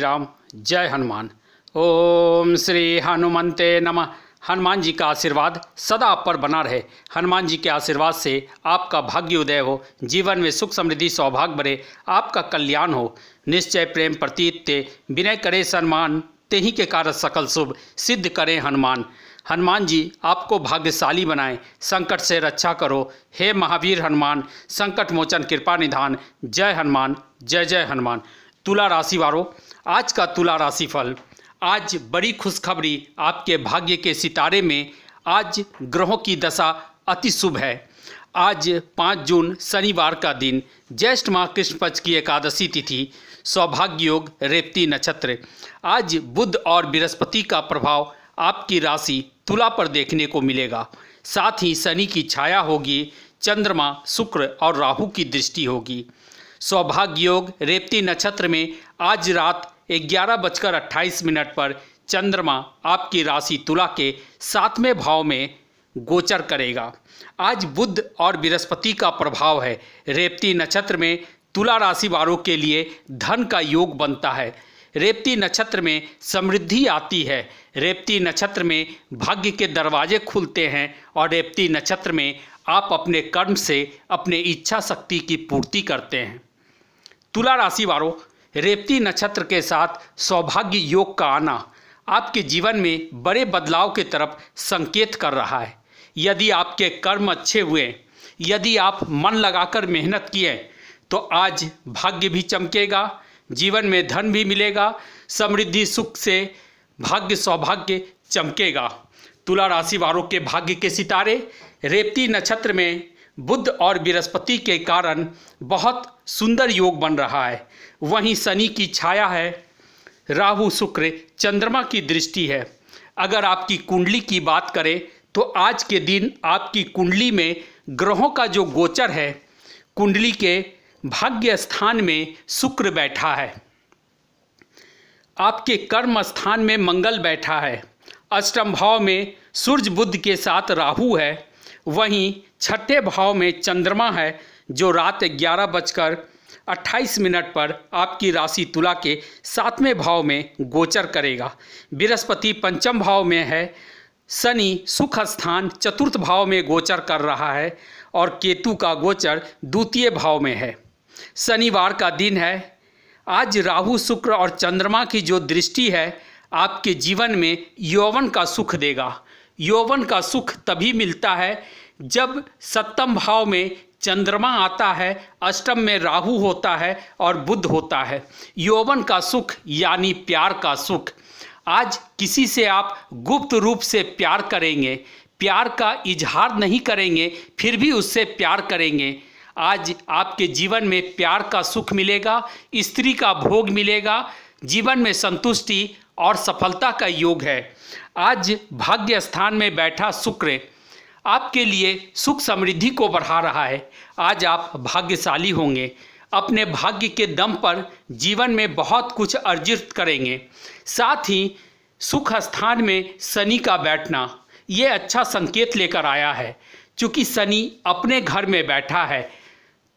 श्री राम जय हनुमान ओम श्री हनुमते नमः हनुमान जी का आशीर्वाद सदा आप पर बना रहे हनुमान जी के आशीर्वाद से आपका भाग्य उदय हो जीवन में सुख समृद्धि सौभाग्य बने आपका कल्याण हो निश्चय प्रेम प्रतीत ते विनय करे सम्मान ते ही के कारण सकल शुभ सिद्ध करें हनुमान हनुमान जी आपको भाग्यशाली बनाए संकट से रक्षा करो हे महावीर हनुमान संकट मोचन कृपा निधान जय हनुमान जय जय हनुमान तुला राशि वालों आज का तुला राशिफल आज बड़ी खुशखबरी आपके भाग्य के सितारे में आज ग्रहों की दशा अति शुभ है आज पाँच जून शनिवार का दिन ज्येष्ठ माह कृष्ण पक्ष की एकादशी तिथि सौभाग्य योग रेपती नक्षत्र आज बुध और बृहस्पति का प्रभाव आपकी राशि तुला पर देखने को मिलेगा साथ ही शनि की छाया होगी चंद्रमा शुक्र और राहु की दृष्टि होगी सौभाग्य योग रेपती नक्षत्र में आज रात ग्यारह बजकर अट्ठाईस मिनट पर चंद्रमा आपकी राशि तुला के सातवें भाव में गोचर करेगा आज बुद्ध और बृहस्पति का प्रभाव है रेपती नक्षत्र में तुला राशि वालों के लिए धन का योग बनता है रेवती नक्षत्र में समृद्धि आती है रेपती नक्षत्र में भाग्य के दरवाजे खुलते हैं और रेवती नक्षत्र में आप अपने कर्म से अपने इच्छा शक्ति की पूर्ति करते हैं तुला राशि वालों रेपती नक्षत्र के साथ सौभाग्य योग का आना आपके जीवन में बड़े बदलाव के तरफ संकेत कर रहा है यदि आपके कर्म अच्छे हुए यदि आप मन लगाकर मेहनत किए तो आज भाग्य भी चमकेगा जीवन में धन भी मिलेगा समृद्धि सुख से भाग्य सौभाग्य चमकेगा तुला राशि वालों के भाग्य के सितारे रेपती नक्षत्र में बुद्ध और बृहस्पति के कारण बहुत सुंदर योग बन रहा है वहीं शनि की छाया है राहु शुक्र चंद्रमा की दृष्टि है अगर आपकी कुंडली की बात करें तो आज के दिन आपकी कुंडली में ग्रहों का जो गोचर है कुंडली के भाग्य स्थान में शुक्र बैठा है आपके कर्म स्थान में मंगल बैठा है अष्टम भाव में सूर्य बुद्ध के साथ राहु है वहीं छठे भाव में चंद्रमा है जो रात ग्यारह बजकर 28 मिनट पर आपकी राशि तुला के सातवें भाव में गोचर करेगा बृहस्पति पंचम भाव में है शनि सुख स्थान चतुर्थ भाव में गोचर कर रहा है और केतु का गोचर द्वितीय भाव में है शनिवार का दिन है आज राहु शुक्र और चंद्रमा की जो दृष्टि है आपके जीवन में यौवन का सुख देगा यौवन का सुख तभी मिलता है जब सप्तम भाव में चंद्रमा आता है अष्टम में राहु होता है और बुद्ध होता है यौवन का सुख यानी प्यार का सुख आज किसी से आप गुप्त रूप से प्यार करेंगे प्यार का इजहार नहीं करेंगे फिर भी उससे प्यार करेंगे आज आपके जीवन में प्यार का सुख मिलेगा स्त्री का भोग मिलेगा जीवन में संतुष्टि और सफलता का योग है आज भाग्य स्थान में बैठा शुक्र आपके लिए सुख समृद्धि को बढ़ा रहा है आज आप भाग्यशाली होंगे अपने भाग्य के दम पर जीवन में बहुत कुछ अर्जित करेंगे साथ ही सुख स्थान में शनि का बैठना ये अच्छा संकेत लेकर आया है क्योंकि शनि अपने घर में बैठा है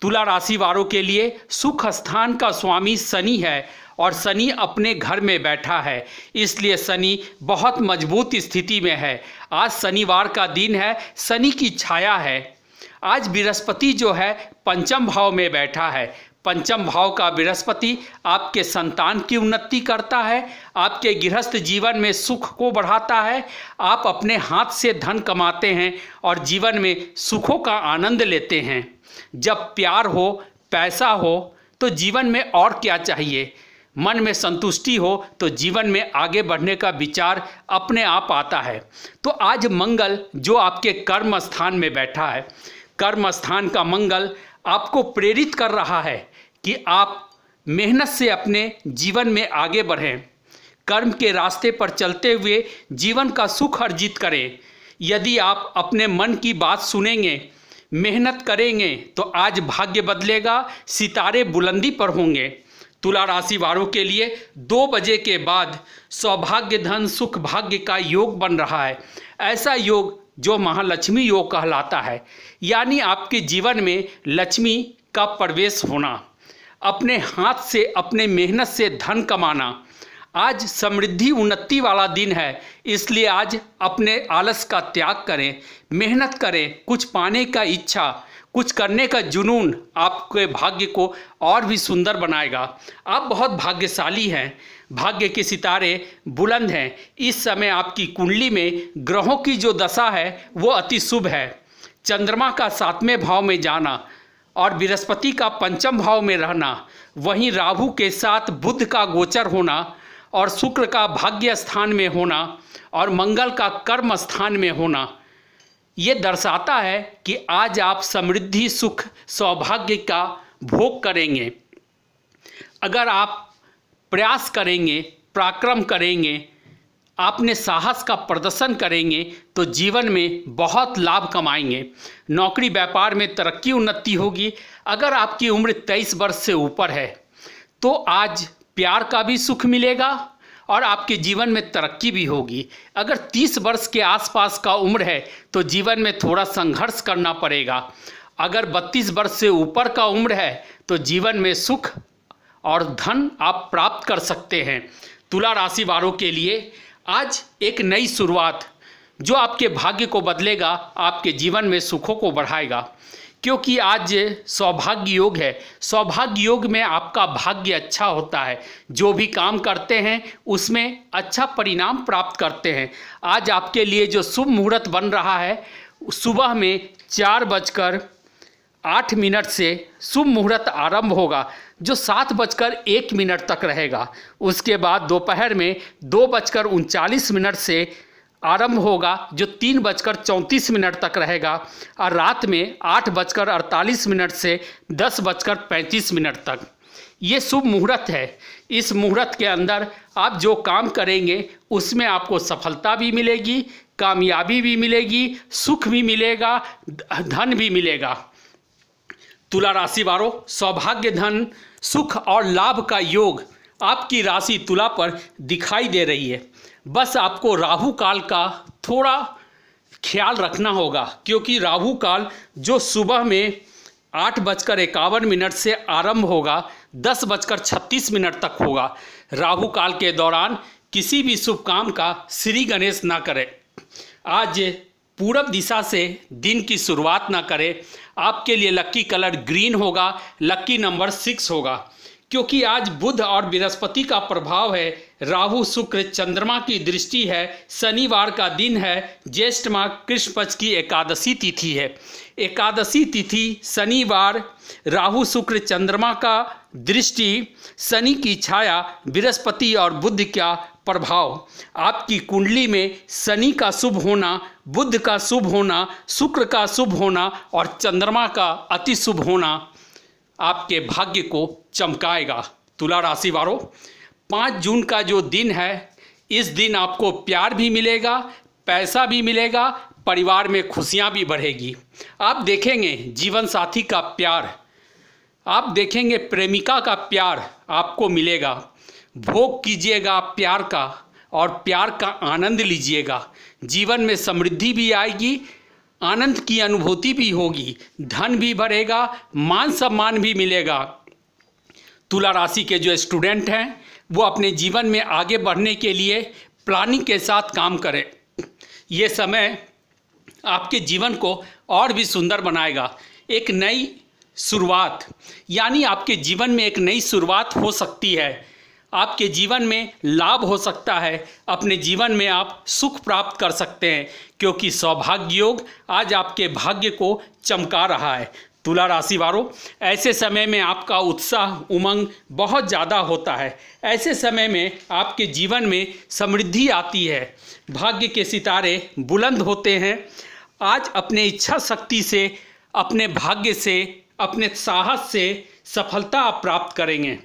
तुला राशि वालों के लिए सुख स्थान का स्वामी शनि है और शनि अपने घर में बैठा है इसलिए शनि बहुत मजबूत स्थिति में है आज शनिवार का दिन है शनि की छाया है आज बृहस्पति जो है पंचम भाव में बैठा है पंचम भाव का बृहस्पति आपके संतान की उन्नति करता है आपके गृहस्थ जीवन में सुख को बढ़ाता है आप अपने हाथ से धन कमाते हैं और जीवन में सुखों का आनंद लेते हैं जब प्यार हो पैसा हो तो जीवन में और क्या चाहिए मन में संतुष्टि हो तो जीवन में आगे बढ़ने का विचार अपने आप आता है तो आज मंगल जो आपके कर्म स्थान में बैठा है कर्म स्थान का मंगल आपको प्रेरित कर रहा है कि आप मेहनत से अपने जीवन में आगे बढ़ें कर्म के रास्ते पर चलते हुए जीवन का सुख अर्जित करें यदि आप अपने मन की बात सुनेंगे मेहनत करेंगे तो आज भाग्य बदलेगा सितारे बुलंदी पर होंगे तुला राशि वालों के लिए दो बजे के बाद सौभाग्य धन सुख भाग्य का योग बन रहा है ऐसा योग जो महालक्ष्मी योग कहलाता है यानी आपके जीवन में लक्ष्मी का प्रवेश होना अपने हाथ से अपने मेहनत से धन कमाना आज समृद्धि उन्नति वाला दिन है इसलिए आज अपने आलस का त्याग करें मेहनत करें कुछ पाने का इच्छा कुछ करने का जुनून आपके भाग्य को और भी सुंदर बनाएगा आप बहुत भाग्यशाली हैं भाग्य के सितारे बुलंद हैं इस समय आपकी कुंडली में ग्रहों की जो दशा है वो अति शुभ है चंद्रमा का सातवें भाव में जाना और बृहस्पति का पंचम भाव में रहना वहीं राहु के साथ बुद्ध का गोचर होना और शुक्र का भाग्य स्थान में होना और मंगल का कर्म स्थान में होना ये दर्शाता है कि आज आप समृद्धि सुख सौभाग्य का भोग करेंगे अगर आप प्रयास करेंगे पराक्रम करेंगे आपने साहस का प्रदर्शन करेंगे तो जीवन में बहुत लाभ कमाएंगे नौकरी व्यापार में तरक्की उन्नति होगी अगर आपकी उम्र 23 वर्ष से ऊपर है तो आज प्यार का भी सुख मिलेगा और आपके जीवन में तरक्की भी होगी अगर 30 वर्ष के आसपास का उम्र है तो जीवन में थोड़ा संघर्ष करना पड़ेगा अगर 32 वर्ष से ऊपर का उम्र है तो जीवन में सुख और धन आप प्राप्त कर सकते हैं तुला राशि वालों के लिए आज एक नई शुरुआत जो आपके भाग्य को बदलेगा आपके जीवन में सुखों को बढ़ाएगा क्योंकि आज सौभाग्य योग है सौभाग्य योग में आपका भाग्य अच्छा होता है जो भी काम करते हैं उसमें अच्छा परिणाम प्राप्त करते हैं आज आपके लिए जो शुभ मुहूर्त बन रहा है सुबह में चार बजकर आठ मिनट से शुभ मुहूर्त आरंभ होगा जो सात बजकर एक मिनट तक रहेगा उसके बाद दोपहर में दो बजकर उनचालीस मिनट से आरंभ होगा जो तीन बजकर चौंतीस मिनट तक रहेगा और रात में आठ बजकर अड़तालीस मिनट से दस बजकर पैंतीस मिनट तक ये शुभ मुहूर्त है इस मुहूर्त के अंदर आप जो काम करेंगे उसमें आपको सफलता भी मिलेगी कामयाबी भी मिलेगी सुख भी मिलेगा धन भी मिलेगा तुला राशि वालों सौभाग्य धन सुख और लाभ का योग आपकी राशि तुला पर दिखाई दे रही है बस आपको राहु काल का थोड़ा ख्याल रखना होगा क्योंकि राहु काल जो सुबह में आठ बजकर इक्यावन मिनट से आरंभ होगा दस बजकर छत्तीस मिनट तक होगा राहु काल के दौरान किसी भी शुभ काम का श्री गणेश ना करें आज पूरब दिशा से दिन की शुरुआत ना करें आपके लिए लक्की कलर ग्रीन होगा लक्की नंबर सिक्स होगा क्योंकि आज बुध और बृहस्पति का प्रभाव है राहु शुक्र चंद्रमा की दृष्टि है शनिवार का दिन है ज्येष्ठ माह कृष्ण पक्ष की एकादशी तिथि है एकादशी तिथि शनिवार राहु शुक्र चंद्रमा का दृष्टि शनि की छाया बृहस्पति और बुध का प्रभाव आपकी कुंडली में शनि का शुभ होना बुध का शुभ होना शुक्र का शुभ होना और चंद्रमा का अति शुभ होना आपके भाग्य को चमकाएगा तुला राशि वालों पाँच जून का जो दिन है इस दिन आपको प्यार भी मिलेगा पैसा भी मिलेगा परिवार में खुशियाँ भी बढ़ेगी आप देखेंगे जीवन साथी का प्यार आप देखेंगे प्रेमिका का प्यार आपको मिलेगा भोग कीजिएगा प्यार का और प्यार का आनंद लीजिएगा जीवन में समृद्धि भी आएगी आनंद की अनुभूति भी होगी धन भी बढ़ेगा मान सम्मान भी मिलेगा तुला राशि के जो स्टूडेंट हैं वो अपने जीवन में आगे बढ़ने के लिए प्लानिंग के साथ काम करें ये समय आपके जीवन को और भी सुंदर बनाएगा एक नई शुरुआत यानी आपके जीवन में एक नई शुरुआत हो सकती है आपके जीवन में लाभ हो सकता है अपने जीवन में आप सुख प्राप्त कर सकते हैं क्योंकि सौभाग्य योग आज आपके भाग्य को चमका रहा है तुला राशि वालों ऐसे समय में आपका उत्साह उमंग बहुत ज़्यादा होता है ऐसे समय में आपके जीवन में समृद्धि आती है भाग्य के सितारे बुलंद होते हैं आज अपने इच्छा शक्ति से अपने भाग्य से अपने साहस से सफलता आप प्राप्त करेंगे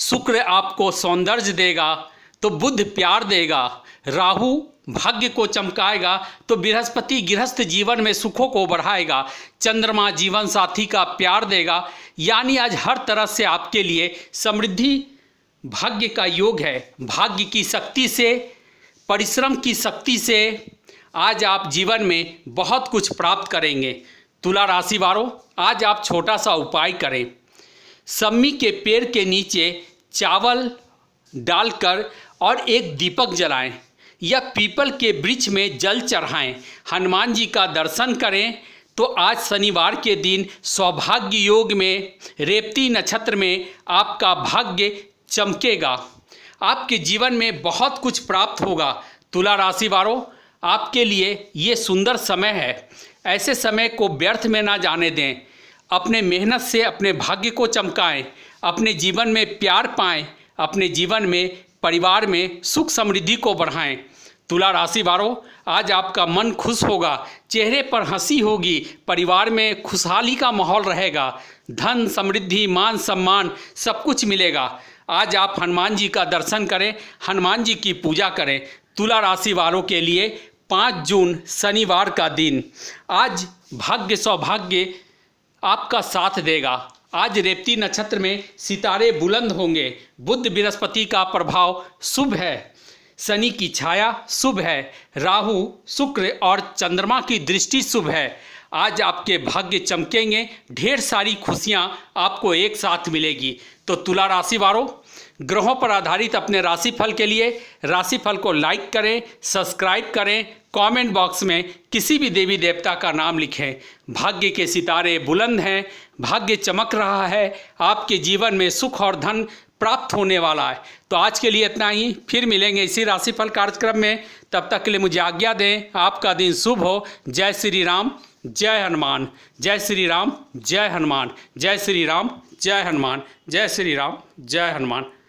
शुक्र आपको सौंदर्य देगा तो बुद्ध प्यार देगा राहु भाग्य को चमकाएगा तो बृहस्पति गृहस्थ जीवन में सुखों को बढ़ाएगा चंद्रमा जीवन साथी का प्यार देगा यानी आज हर तरह से आपके लिए समृद्धि भाग्य का योग है भाग्य की शक्ति से परिश्रम की शक्ति से आज आप जीवन में बहुत कुछ प्राप्त करेंगे तुला राशि वालों आज आप छोटा सा उपाय करें सम्मी के पेड़ के नीचे चावल डालकर और एक दीपक जलाएं या पीपल के वृक्ष में जल चढ़ाएं हनुमान जी का दर्शन करें तो आज शनिवार के दिन सौभाग्य योग में रेपती नक्षत्र में आपका भाग्य चमकेगा आपके जीवन में बहुत कुछ प्राप्त होगा तुला राशि वालों आपके लिए ये सुंदर समय है ऐसे समय को व्यर्थ में ना जाने दें अपने मेहनत से अपने भाग्य को चमकाएं अपने जीवन में प्यार पाएं अपने जीवन में परिवार में सुख समृद्धि को बढ़ाएं तुला राशि वालों आज आपका मन खुश होगा चेहरे पर हंसी होगी परिवार में खुशहाली का माहौल रहेगा धन समृद्धि मान सम्मान सब कुछ मिलेगा आज आप हनुमान जी का दर्शन करें हनुमान जी की पूजा करें तुला राशि वालों के लिए पाँच जून शनिवार का दिन आज भाग्य सौभाग्य आपका साथ देगा आज रेपती नक्षत्र में सितारे बुलंद होंगे बुद्ध बृहस्पति का प्रभाव शुभ है शनि की छाया शुभ है राहु शुक्र और चंद्रमा की दृष्टि शुभ है आज आपके भाग्य चमकेंगे ढेर सारी खुशियाँ आपको एक साथ मिलेगी तो तुला राशि वालों ग्रहों पर आधारित अपने राशिफल के लिए राशिफल को लाइक करें सब्सक्राइब करें कमेंट बॉक्स में किसी भी देवी देवता का नाम लिखें भाग्य के सितारे बुलंद हैं भाग्य चमक रहा है आपके जीवन में सुख और धन प्राप्त होने वाला है तो आज के लिए इतना ही फिर मिलेंगे इसी राशिफल कार्यक्रम में तब तक के लिए मुझे आज्ञा दें आपका दिन शुभ हो जय श्री राम जय हनुमान जय श्री राम जय हनुमान जय श्री राम जय हनुमान जय श्री राम जय हनुमान